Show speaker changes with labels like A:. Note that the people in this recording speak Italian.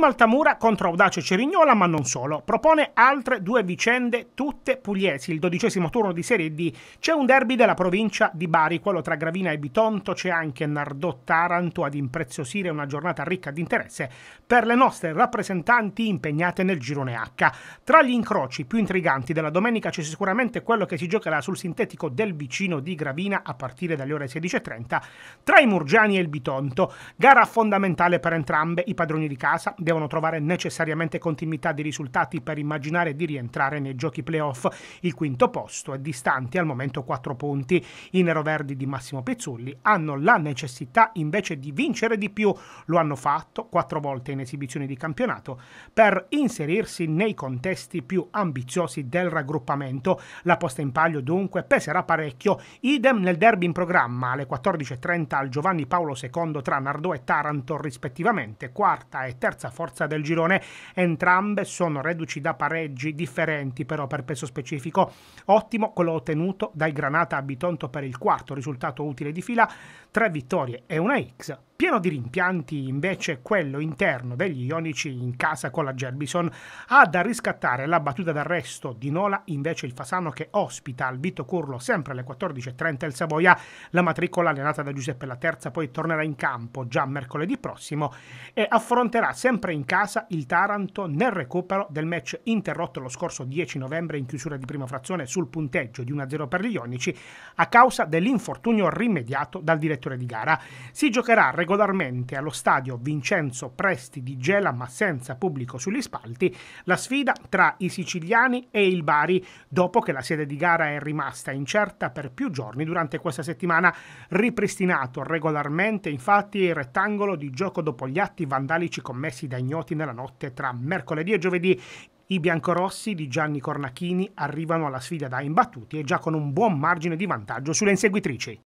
A: prima Altamura contro Audace Cerignola, ma non solo. Propone altre due vicende, tutte pugliesi. Il dodicesimo turno di Serie D c'è un derby della provincia di Bari, quello tra Gravina e Bitonto. C'è anche Nardò Taranto ad impreziosire una giornata ricca di interesse per le nostre rappresentanti impegnate nel girone H. Tra gli incroci più intriganti della domenica c'è sicuramente quello che si giocherà sul sintetico del vicino di Gravina a partire dalle ore 16.30 tra i Murgiani e il Bitonto. Gara fondamentale per entrambe i padroni di casa devono trovare necessariamente continuità di risultati per immaginare di rientrare nei giochi playoff. Il quinto posto è distante al momento 4 punti. I neroverdi di Massimo Pezzulli hanno la necessità invece di vincere di più. Lo hanno fatto quattro volte in esibizioni di campionato per inserirsi nei contesti più ambiziosi del raggruppamento. La posta in palio dunque peserà parecchio. Idem nel derby in programma alle 14.30 al Giovanni Paolo II tra Nardò e Taranto rispettivamente, quarta e terza forza del girone. Entrambe sono reduci da pareggi differenti però per peso specifico. Ottimo quello ottenuto dai Granata a Bitonto per il quarto risultato utile di fila, tre vittorie e una X pieno di rimpianti invece quello interno degli ionici in casa con la Gerbison ha da riscattare la battuta d'arresto di Nola invece il Fasano che ospita al Vito Curlo sempre alle 14.30 il Savoia la matricola allenata da Giuseppe la Terza poi tornerà in campo già mercoledì prossimo e affronterà sempre in casa il Taranto nel recupero del match interrotto lo scorso 10 novembre in chiusura di prima frazione sul punteggio di 1-0 per gli ionici a causa dell'infortunio rimediato dal direttore di gara si giocherà regolarmente regolarmente allo stadio Vincenzo Presti di Gela ma senza pubblico sugli spalti la sfida tra i siciliani e il Bari dopo che la sede di gara è rimasta incerta per più giorni durante questa settimana. Ripristinato regolarmente infatti il rettangolo di gioco dopo gli atti vandalici commessi da ignoti nella notte tra mercoledì e giovedì. I biancorossi di Gianni Cornachini arrivano alla sfida da imbattuti e già con un buon margine di vantaggio sulle inseguitrici.